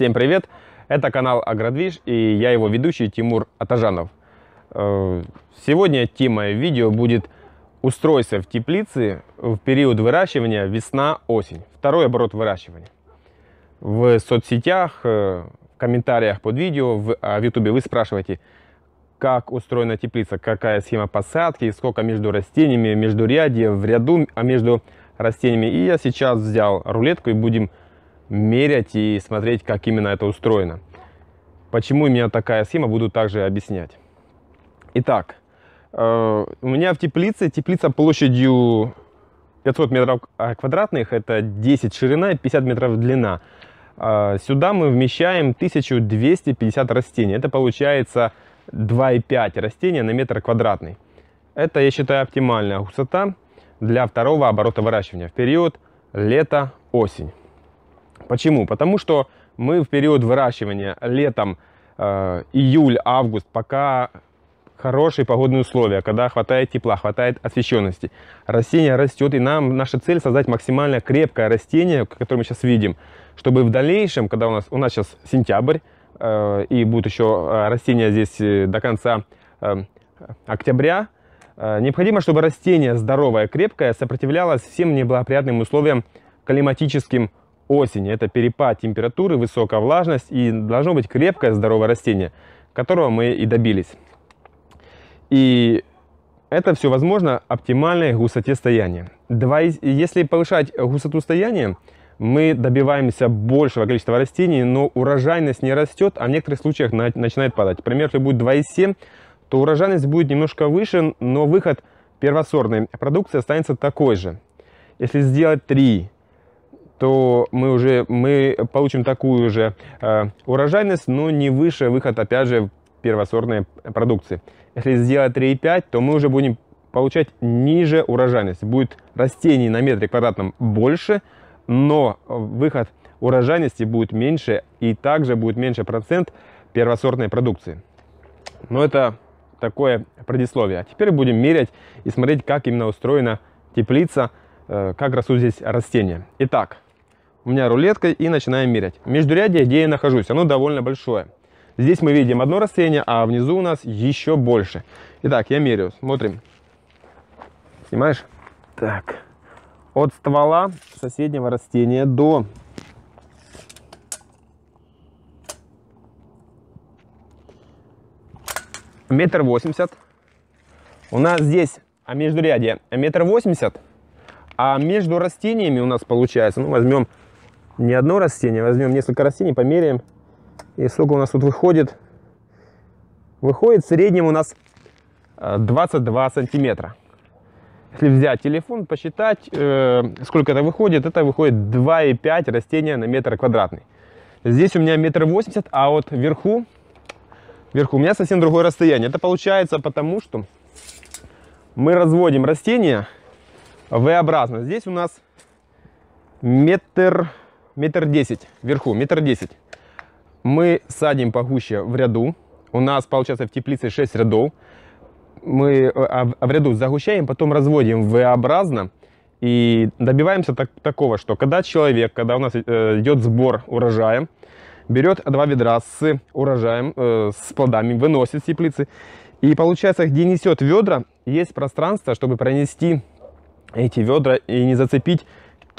Всем привет! Это канал Агродвиж и я его ведущий Тимур Атажанов. Э, сегодня тема видео будет устройство в теплице в период выращивания весна-осень. Второй оборот выращивания. В соцсетях, э, в комментариях под видео, в, а в YouTube вы спрашиваете, как устроена теплица, какая схема посадки, сколько между растениями, между рядья в ряду, а между растениями. И я сейчас взял рулетку и будем мерять и смотреть, как именно это устроено. Почему у меня такая схема, буду также объяснять. Итак, э, у меня в теплице, теплица площадью 500 метров квадратных, это 10 ширина и 50 метров длина. Э, сюда мы вмещаем 1250 растений. Это получается 2,5 растения на метр квадратный. Это, я считаю, оптимальная высота для второго оборота выращивания в период лето-осень. Почему? Потому что мы в период выращивания летом, э, июль, август, пока хорошие погодные условия, когда хватает тепла, хватает освещенности, растение растет, и нам наша цель создать максимально крепкое растение, которое мы сейчас видим, чтобы в дальнейшем, когда у нас, у нас сейчас сентябрь, э, и будут еще э, растения здесь э, до конца э, октября, э, необходимо, чтобы растение здоровое, крепкое сопротивлялось всем неблагоприятным условиям климатическим, осень. Это перепад температуры, высокая влажность и должно быть крепкое здоровое растение, которого мы и добились. И это все возможно оптимальной густоте стояния. Два, если повышать густоту стояния, мы добиваемся большего количества растений, но урожайность не растет, а в некоторых случаях на начинает падать. Например, если будет 2,7, то урожайность будет немножко выше, но выход первосортной продукции останется такой же. Если сделать 3, то мы уже мы получим такую же э, урожайность, но не выше выход, опять же, первосортной продукции. Если сделать 3,5, то мы уже будем получать ниже урожайность. Будет растений на метре квадратном больше, но выход урожайности будет меньше и также будет меньше процент первосортной продукции. Но это такое предисловие. А теперь будем мерять и смотреть, как именно устроена теплица, э, как растут здесь растения. Итак, у меня рулетка и начинаем мерять. Между Междурядье, где я нахожусь, оно довольно большое. Здесь мы видим одно растение, а внизу у нас еще больше. Итак, я меряю, смотрим. Снимаешь? Так. От ствола соседнего растения до метр восемьдесят. У нас здесь, а между ряде метр восемьдесят, а между растениями у нас получается, ну возьмем не одно растение, возьмем несколько растений, померяем. И сколько у нас тут выходит? Выходит в среднем у нас 22 э, сантиметра. Если взять телефон, посчитать, э, сколько это выходит, это выходит 2,5 растения на метр квадратный. Здесь у меня метр восемьдесят, а вот вверху, вверху у меня совсем другое расстояние. Это получается потому, что мы разводим растения V-образно. Здесь у нас метр метр десять вверху, метр десять. Мы садим погуще в ряду. У нас получается в теплице 6 рядов. Мы э, а а в ряду загущаем, потом разводим V-образно. И добиваемся так, такого, что когда человек, когда у нас э, идет сбор урожая, берет два ведра с урожаем, э, с плодами, выносит теплицы. И получается, где несет ведра, есть пространство, чтобы пронести эти ведра и не зацепить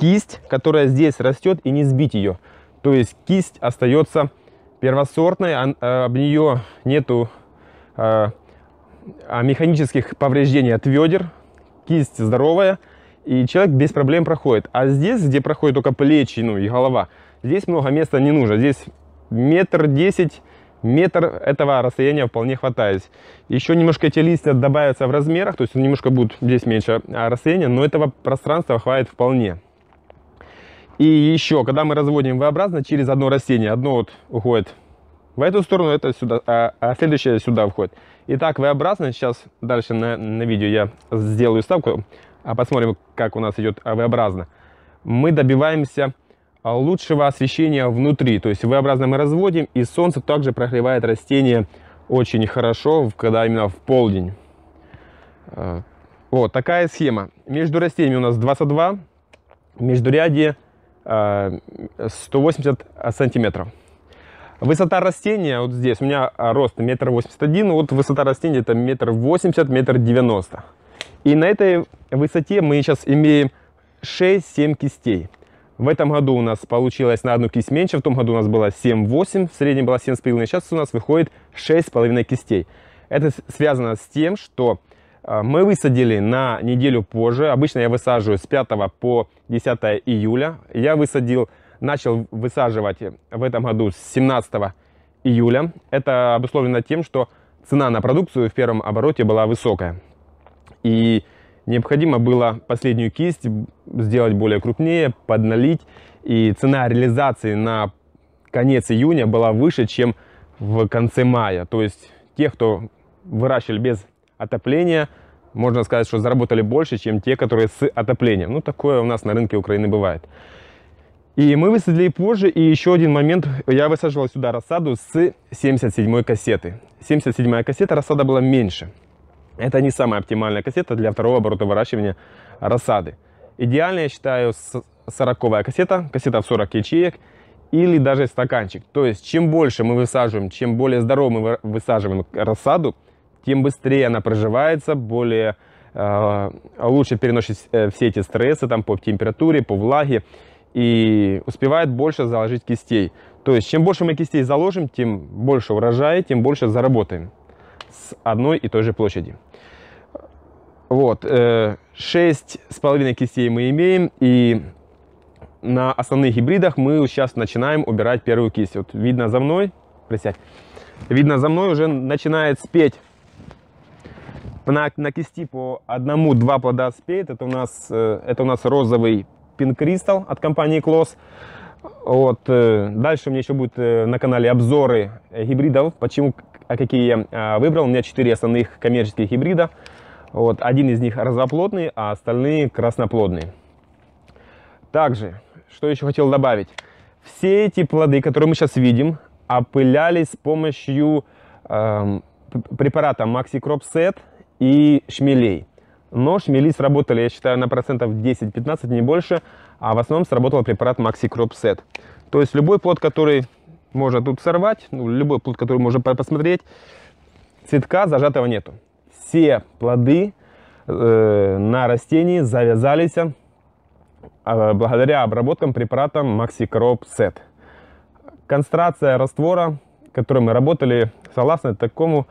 кисть, которая здесь растет, и не сбить ее. То есть кисть остается первосортной, э, об нее нету э, а механических повреждений от ведер, кисть здоровая, и человек без проблем проходит. А здесь, где проходит только плечи ну, и голова, здесь много места не нужно. Здесь метр десять, метр этого расстояния вполне хватает. Еще немножко эти листья добавятся в размерах, то есть немножко будут здесь меньше а, расстояния, но этого пространства хватит вполне. И еще, когда мы разводим V-образно через одно растение, одно вот уходит в эту сторону, это сюда, а, а следующее сюда входит. Итак, так V-образно, сейчас дальше на, на видео я сделаю ставку, а посмотрим, как у нас идет V-образно. Мы добиваемся а, лучшего освещения внутри, то есть V-образно мы разводим, и солнце также прогревает растение очень хорошо, когда именно в полдень. А, вот такая схема. Между растениями у нас 22, междурядье 180 э, сантиметров. Высота растения вот здесь, у меня а, рост метр восемьдесят один, вот высота растения это метр восемьдесят, метр девяносто. И на этой высоте мы сейчас имеем 6-7 кистей. В этом году у нас получилось на одну кисть меньше, в том году у нас было 7-8, в среднем было 7,5, сейчас у нас выходит 6,5 кистей. Это связано с тем, что а, мы высадили на неделю позже. Обычно я высаживаю с 5 по 10 июля. Я высадил, начал высаживать в этом году с 17 июля. Это обусловлено тем, что цена на продукцию в первом обороте была высокая. И необходимо было последнюю кисть сделать более крупнее, подналить. И цена реализации на конец июня была выше, чем в конце мая. То есть те, кто выращивали без отопления, можно сказать, что заработали больше, чем те, которые с отоплением. Ну, такое у нас на рынке Украины бывает. И мы высадили позже, и еще один момент, я высаживал сюда рассаду с 77-й кассеты. 77-я кассета, рассада была меньше. Это не самая оптимальная кассета для второго оборота выращивания рассады. Идеально, я считаю, 40-я кассета, кассета в 40 ячеек, или даже стаканчик. То есть, чем больше мы высаживаем, чем более здорово мы высаживаем рассаду, тем быстрее она проживается, более э, лучше переносит э, все эти стрессы там, по температуре, по влаге и успевает больше заложить кистей. То есть, чем больше мы кистей заложим, тем больше урожая, тем больше заработаем с одной и той же площади. Вот, э, 6,5 кистей мы имеем, и на основных гибридах мы сейчас начинаем убирать первую кисть. Вот видно за мной, присядь, видно за мной уже начинает спеть на, на кисти по одному-два плода спеет. Это у нас, э, это у нас розовый пинкристалл от компании Клосс. Вот. Э, дальше у меня еще будут э, на канале обзоры гибридов. Почему, а какие я а, выбрал. У меня четыре основных коммерческих гибрида. Вот. Один из них розоплодный, а остальные красноплодные. Также, что еще хотел добавить. Все эти плоды, которые мы сейчас видим, опылялись с помощью эм, препарата MaxiCrop Set – и шмелей. Но шмели сработали, я считаю, на процентов 10-15, не больше. А в основном сработал препарат Maxi Crop Set. То есть любой плод, который можно тут сорвать, ну, любой плод, который можно посмотреть, цветка зажатого нету. Все плоды э, на растении завязались э, благодаря обработкам препаратом Maxi Crop Set. Концентрация раствора, которым мы работали, согласно такому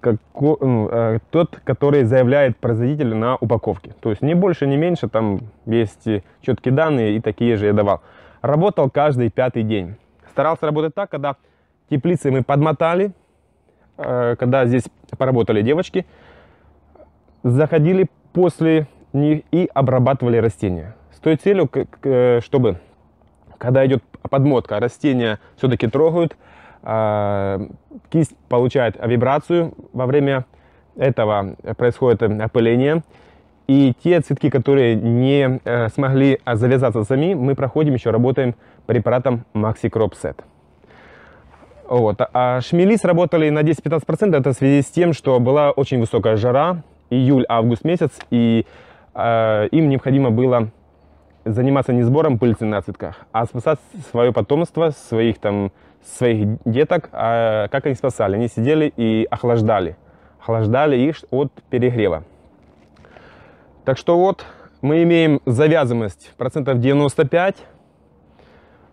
како, ну, э, тот, который заявляет производитель на упаковке. То есть не больше, не меньше, там есть четкие данные и такие же я давал. Работал каждый пятый день. Старался работать так, когда теплицы мы подмотали, э, когда здесь поработали девочки, заходили после них и обрабатывали растения. С той целью, э, чтобы когда идет подмотка, растения все-таки трогают, а, кисть получает вибрацию во время этого э, происходит э, опыление. И те цветки, которые не э, смогли а, завязаться сами, мы проходим еще, работаем препаратом Максикропсет. Вот. А шмели сработали на 10-15%, это в связи с тем, что была очень высокая жара, июль-август месяц, и э, им необходимо было заниматься не сбором пыльцы на цветках, а спасать свое потомство, своих там, своих деток. А как они спасали? Они сидели и охлаждали. Охлаждали их от перегрева. Так что вот, мы имеем завязанность процентов 95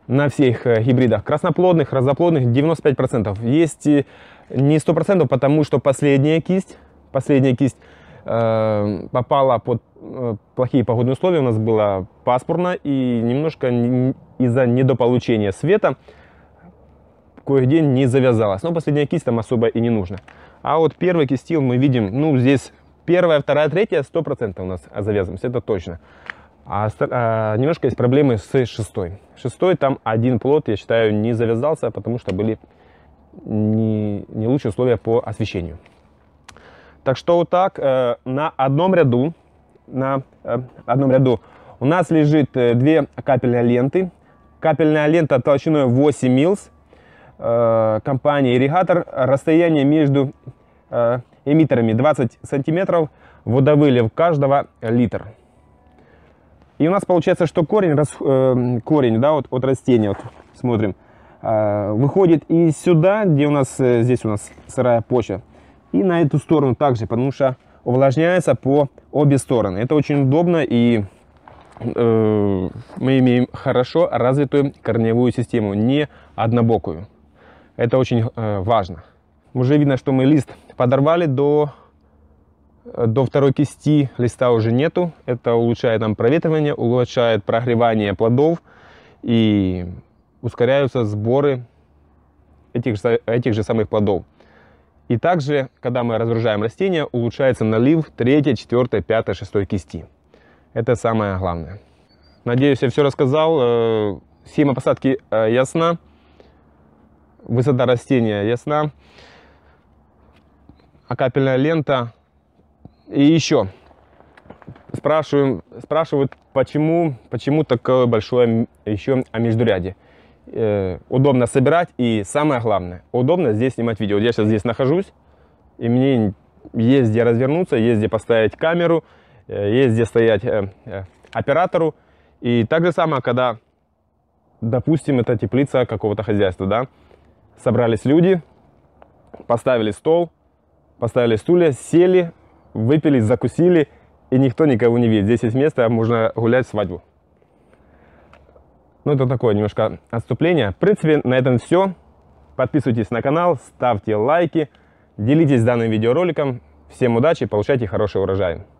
на всех э, гибридах. Красноплодных, разоплодных 95%. Есть э, не 100%, потому что последняя кисть, последняя кисть – Э, попала под э, плохие погодные условия, у нас было пасмурно и немножко из-за недополучения света кое-где не завязалась. Но последняя кисть там особо и не нужна. А вот первый кистил мы видим, ну здесь первая, вторая, третья 100% у нас завязываемость, это точно. А, а немножко есть проблемы с шестой. Шестой там один плод, я считаю, не завязался, потому что были не, не лучшие условия по освещению. Так что вот так э, на одном ряду, на э, одном ряду у нас лежит э, две капельные ленты. Капельная лента толщиной 8 милс э, компании «Ирригатор». Расстояние между э, эмиттерами 20 сантиметров, водовылив каждого литр. И у нас получается, что корень, рас, э, корень да, вот, от растения, вот, смотрим, э, выходит и сюда, где у нас, э, здесь у нас сырая почва и на эту сторону также, потому что увлажняется по обе стороны. Это очень удобно и э, мы имеем хорошо развитую корневую систему, не однобокую. Это очень э, важно. Уже видно, что мы лист подорвали до, э, до второй кисти, листа уже нету. Это улучшает нам проветривание, улучшает прогревание плодов и ускоряются сборы этих, этих же самых плодов. И также, когда мы разгружаем растения, улучшается налив 3, 4, 5, 6 кисти. Это самое главное. Надеюсь, я все рассказал. Э, схема посадки э, ясна. Высота растения ясна. А капельная лента. И еще. Спрашиваем, спрашивают, почему, почему такое большое еще о междуряде э, удобно собирать и самое главное, удобно здесь снимать видео. Вот я сейчас здесь нахожусь, и мне есть где развернуться, есть где поставить камеру, э, есть где стоять э, э, оператору. И так же самое, когда, допустим, это теплица какого-то хозяйства, да, собрались люди, поставили стол, поставили стулья, сели, выпили, закусили, и никто никого не видит. Здесь есть место, можно гулять свадьбу. Ну, это такое немножко отступление. В принципе, на этом все. Подписывайтесь на канал, ставьте лайки, делитесь данным видеороликом. Всем удачи, получайте хороший урожай.